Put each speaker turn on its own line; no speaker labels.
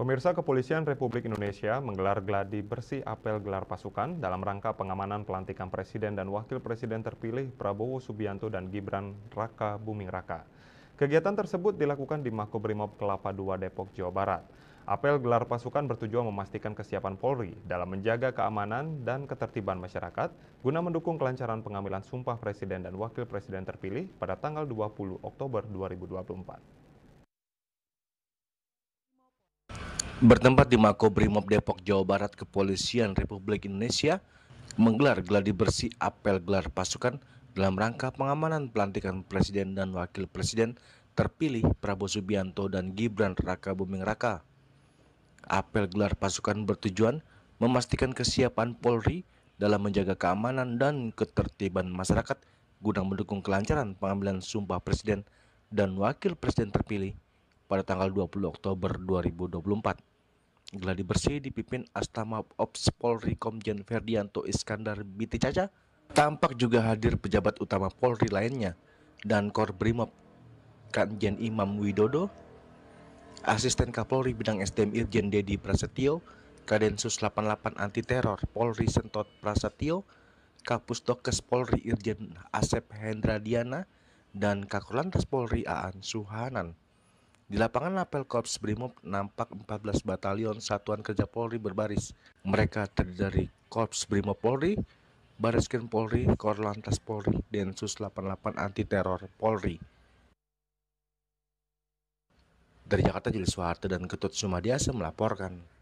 Pemirsa Kepolisian Republik Indonesia menggelar gladi bersih apel gelar pasukan dalam rangka pengamanan pelantikan Presiden dan Wakil Presiden terpilih Prabowo Subianto dan Gibran Raka Buming Raka. Kegiatan tersebut dilakukan di Makobrimob Kelapa II Depok, Jawa Barat. Apel gelar pasukan bertujuan memastikan kesiapan Polri dalam menjaga keamanan dan ketertiban masyarakat guna mendukung kelancaran pengambilan sumpah Presiden dan Wakil Presiden terpilih pada tanggal 20 Oktober 2024.
Bertempat di Makobrimob Depok, Jawa Barat, Kepolisian Republik Indonesia menggelar gladi bersih apel gelar pasukan dalam rangka pengamanan pelantikan Presiden dan Wakil Presiden terpilih Prabowo Subianto dan Gibran Raka Buming Raka. Apel gelar pasukan bertujuan memastikan kesiapan Polri dalam menjaga keamanan dan ketertiban masyarakat guna mendukung kelancaran pengambilan sumpah Presiden dan Wakil Presiden terpilih pada tanggal 20 Oktober 2024. Geladi bersih dipimpin Astama Ops Polri Komjen Ferdianto Iskandar Biti Caca. Tampak juga hadir pejabat utama Polri lainnya dan Kor Brimob Kanjen Imam Widodo, Asisten Kapolri Bidang SDM Irjen Dedi Prasetyo, Kadensus 88 Anti Teror Polri Sentot Prasetyo, Kapus Dokes Polri Irjen Asep Hendra Diana, dan Kakolantas Polri Aan Suhanan. Di lapangan Lapel Korps Brimob nampak 14 batalion Satuan Kerja Polri berbaris. Mereka terdiri dari Korps Brimob Polri, Krim Polri, Korlantas Polri, Densus 88 Anti Teror Polri. Dari Jakarta, Juli Soeharto dan Ketut Sumadiasa melaporkan.